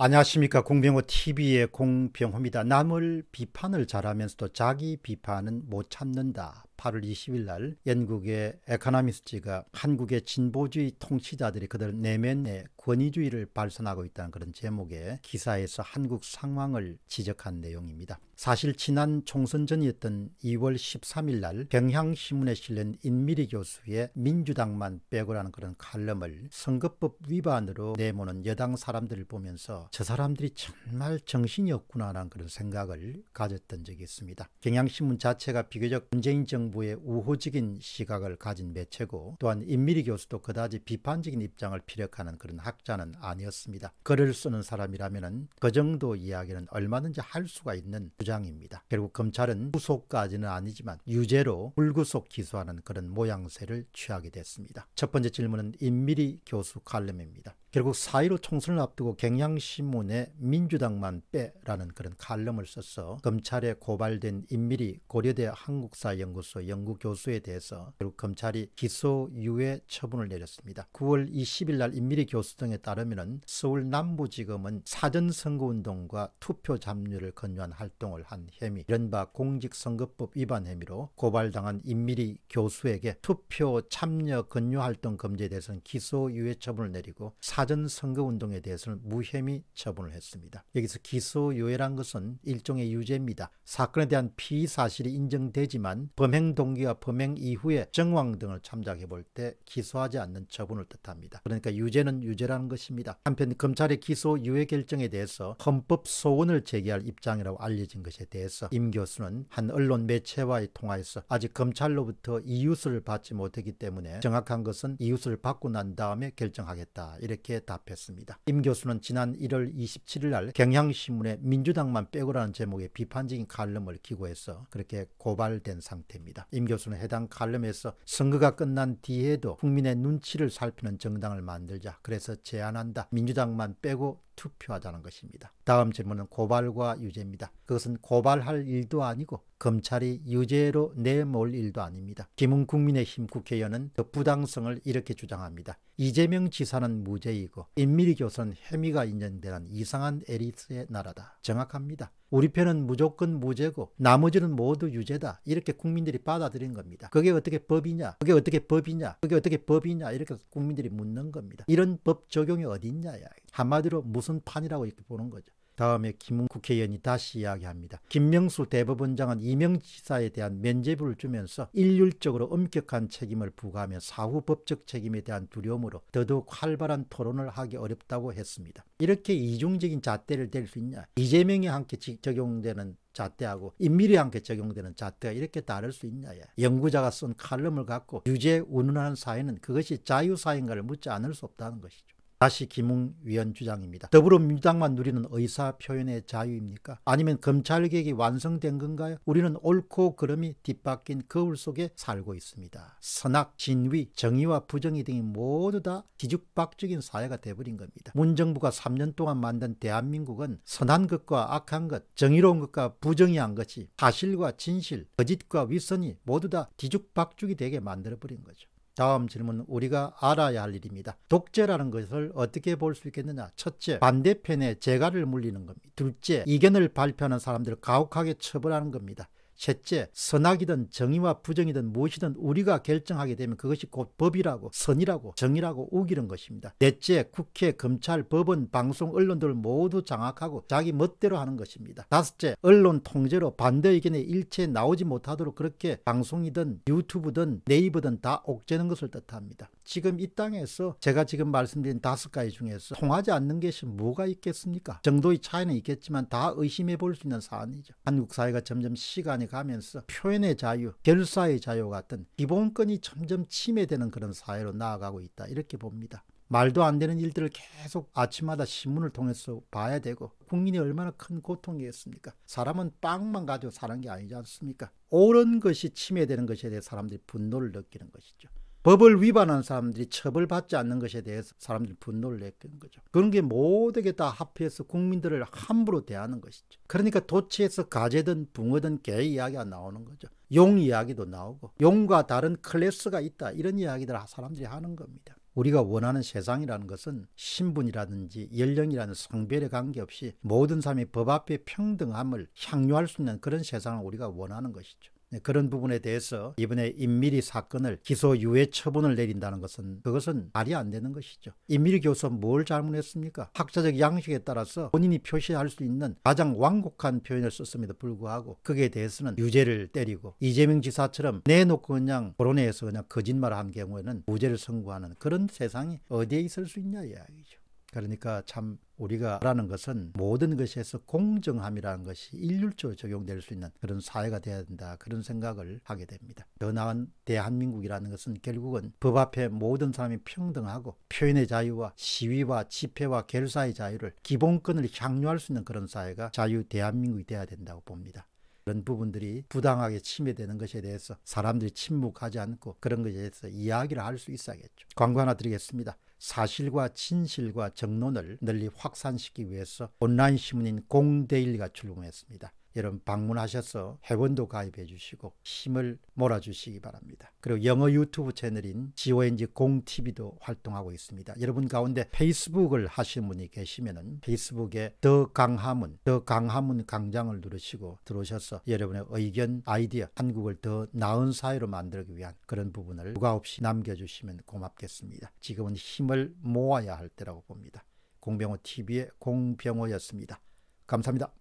안녕하십니까 공병호 TV의 공병호입니다. 남을 비판을 잘하면서도 자기 비판은 못 참는다. 8월 20일 날 영국의 에코노미스트가 한국의 진보주의 통치자들이 그들 내면의 권위주의를 발산하고 있다는 그런 제목의 기사에서 한국 상황을 지적한 내용입니다. 사실 지난 총선 전이었던 2월 13일 날 경향신문에 실린 인미리 교수의 민주당만 빼고라는 그런 칼럼을 선거법 위반으로 내모는 여당 사람들을 보면서 저 사람들이 정말 정신이 없구나라는 그런 생각을 가졌던 적이 있습니다. 경향신문 자체가 비교적 문재인 정 정부의 우호적인 시각을 가진 매체고 또한 임미리 교수도 그다지 비판적인 입장을 피력하는 그런 학자는 아니었습니다. 글을 쓰는 사람이라면 그 정도 이야기는 얼마든지 할 수가 있는 주장입니다. 결국 검찰은 구속까지는 아니지만 유죄로 불구속 기소하는 그런 모양새를 취하게 됐습니다. 첫 번째 질문은 임미리 교수 칼럼입니다. 결국 4.15 총선을 앞두고 경향신문에 민주당만 빼라는 그런 칼럼을 써서 검찰에 고발된 임미리 고려대 한국사연구소 연구교수에 대해서 결국 검찰이 기소유예 처분을 내렸습니다. 9월 20일 날 임미리 교수 등에 따르면 서울 남부지검은 사전선거운동과 투표 잡류를 건유한 활동을 한 혐의 이른바 공직선거법 위반 혐의로 고발당한 임미리 교수에게 투표 참여 건유활동 금지에 대해서는 기소유예 처분을 내리고 사전 사전 선거운동에 대해서는 무혐의 처분을 했습니다. 여기서 기소유예란 것은 일종의 유죄입니다. 사건에 대한 피의 사실이 인정되지만 범행 동기와 범행 이후에 정황 등을 참작해 볼 때 기소하지 않는 처분을 뜻합니다. 그러니까 유죄는 유죄라는 것입니다. 한편 검찰의 기소유예 결정에 대해서 헌법 소원을 제기할 입장이라고 알려진 것에 대해서 임 교수는 한 언론 매체와의 통화에서 아직 검찰로부터 이웃을 받지 못했기 때문에 정확한 것은 이웃을 받고 난 다음에 결정하겠다 이렇게 이렇게 답했습니다. 임 교수는 지난 1월 27일 날 경향신문에 민주당만 빼고라는 제목의 비판적인 칼럼을 기고해서 그렇게 고발된 상태입니다. 임 교수는 해당 칼럼에서 선거가 끝난 뒤에도 국민의 눈치를 살피는 정당을 만들자 그래서 제안한다. 민주당만 빼고 투표하자는 것입니다. 다음 질문은 고발과 유죄입니다. 그것은 고발할 일도 아니고 검찰이 유죄로 내몰 일도 아닙니다. 김웅 국민의힘 국회의원은 그 부당성을 이렇게 주장합니다. 이재명 지사는 무죄이고 인밀 교선 혐의가 인정되는 이상한 에리스의 나라다. 정확합니다. 우리 편은 무조건 무죄고 나머지는 모두 유죄다. 이렇게 국민들이 받아들인 겁니다. 그게 어떻게 법이냐? 그게 어떻게 법이냐? 그게 어떻게 법이냐? 이렇게 국민들이 묻는 겁니다. 이런 법 적용이 어딨냐? 한마디로 무슨 판이라고 이렇게 보는 거죠. 다음에 김웅 국회의원이 다시 이야기합니다. 김명수 대법원장은 이명지사에 대한 면죄부를 주면서 일률적으로 엄격한 책임을 부과하며 사후 법적 책임에 대한 두려움으로 더더욱 활발한 토론을 하기 어렵다고 했습니다. 이렇게 이중적인 잣대를 댈 수 있냐? 이재명이 함께 적용되는 잣대하고 인밀이 함께 적용되는 잣대가 이렇게 다를 수 있냐. 연구자가 쓴 칼럼을 갖고 유죄 운운하는 사회는 그것이 자유사인가를 묻지 않을 수 없다는 것이죠. 다시 김웅 위원 주장입니다. 더불어민주당만 누리는 의사표현의 자유입니까? 아니면 검찰개혁이 완성된 건가요? 우리는 옳고 그름이 뒷바뀐 거울 속에 살고 있습니다. 선악, 진위, 정의와 부정이 등이 모두 다 뒤죽박죽인 사회가 돼버린 겁니다. 문정부가 3년 동안 만든 대한민국은 선한 것과 악한 것, 정의로운 것과 부정의한 것이 사실과 진실, 거짓과 위선이 모두 다 뒤죽박죽이 되게 만들어버린 거죠. 다음 질문 은 우리가 알아야 할 일입니다. 독재라는 것을 어떻게 볼 수 있겠느냐. 첫째, 반대편에 재갈을 물리는 겁니다. 둘째, 이견을 발표하는 사람들을 가혹하게 처벌하는 겁니다. 셋째, 선악이든 정의와 부정이든 무엇이든 우리가 결정하게 되면 그것이 곧 법이라고 선이라고 정의라고 우기는 것입니다. 넷째, 국회, 검찰, 법원, 방송, 언론들 모두 장악하고 자기 멋대로 하는 것입니다. 다섯째, 언론 통제로 반대 의견에 일체 나오지 못하도록 그렇게 방송이든 유튜브든 네이버든 다 옥죄는 것을 뜻합니다. 지금 이 땅에서 제가 지금 말씀드린 다섯 가지 중에서 통하지 않는 것이 뭐가 있겠습니까? 정도의 차이는 있겠지만 다 의심해 볼 수 있는 사안이죠. 한국 사회가 점점 시간이 가면서 표현의 자유, 결사의 자유 같은 기본권이 점점 침해되는 그런 사회로 나아가고 있다 이렇게 봅니다. 말도 안 되는 일들을 계속 아침마다 신문을 통해서 봐야 되고 국민이 얼마나 큰 고통이겠습니까? 사람은 빵만 가지고 사는 게 아니지 않습니까? 옳은 것이 침해되는 것에 대해 사람들이 분노를 느끼는 것이죠. 법을 위반한 사람들이 처벌받지 않는 것에 대해서 사람들이 분노를 냈던 거죠. 그런 게 모든 게 다 합해서 국민들을 함부로 대하는 것이죠. 그러니까 도치에서 가재든 붕어든 개 이야기가 나오는 거죠. 용 이야기도 나오고 용과 다른 클래스가 있다 이런 이야기들을 사람들이 하는 겁니다. 우리가 원하는 세상이라는 것은 신분이라든지 연령이라는 성별에 관계없이 모든 사람이 법 앞에 평등함을 향유할 수 있는 그런 세상을 우리가 원하는 것이죠. 네, 그런 부분에 대해서 이번에 인밀이 사건을 기소유예 처분을 내린다는 것은 그것은 말이 안 되는 것이죠. 인밀 교수 뭘 잘못했습니까? 학자적 양식에 따라서 본인이 표시할 수 있는 가장 완곡한 표현을 썼음에도 불구하고 그에 대해서는 유죄를 때리고 이재명 지사처럼 내놓고 그냥 거론에서 그냥 거짓말을 한 경우에는 무죄를 선고하는 그런 세상이 어디에 있을 수 있냐 이야기죠. 그러니까 참 우리가 라는 것은 모든 것에서 공정함이라는 것이 일률적으로 적용될 수 있는 그런 사회가 되어야 된다 그런 생각을 하게 됩니다. 더 나은 대한민국이라는 것은 결국은 법 앞에 모든 사람이 평등하고 표현의 자유와 시위와 집회와 결사의 자유를 기본권을 향유할 수 있는 그런 사회가 자유 대한민국이 되어야 된다고 봅니다. 그런 부분들이 부당하게 침해되는 것에 대해서 사람들이 침묵하지 않고 그런 것에 대해서 이야기를 할 수 있어야겠죠. 광고 하나 드리겠습니다. 사실과 진실과 정론을 널리 확산시키기 위해서 온라인 신문인 공대일리가 출범했습니다. 여러분 방문하셔서 회원도 가입해 주시고 힘을 몰아주시기 바랍니다. 그리고 영어 유튜브 채널인 GONG 공TV도 활동하고 있습니다. 여러분 가운데 페이스북을 하시는 분이 계시면 페이스북에 더 강하문, 더 강하문 강장을 누르시고 들어오셔서 여러분의 의견, 아이디어, 한국을 더 나은 사회로 만들기 위한 그런 부분을 누가 없이 남겨주시면 고맙겠습니다. 지금은 힘을 모아야 할 때라고 봅니다. 공병호 TV의 공병호였습니다. 감사합니다.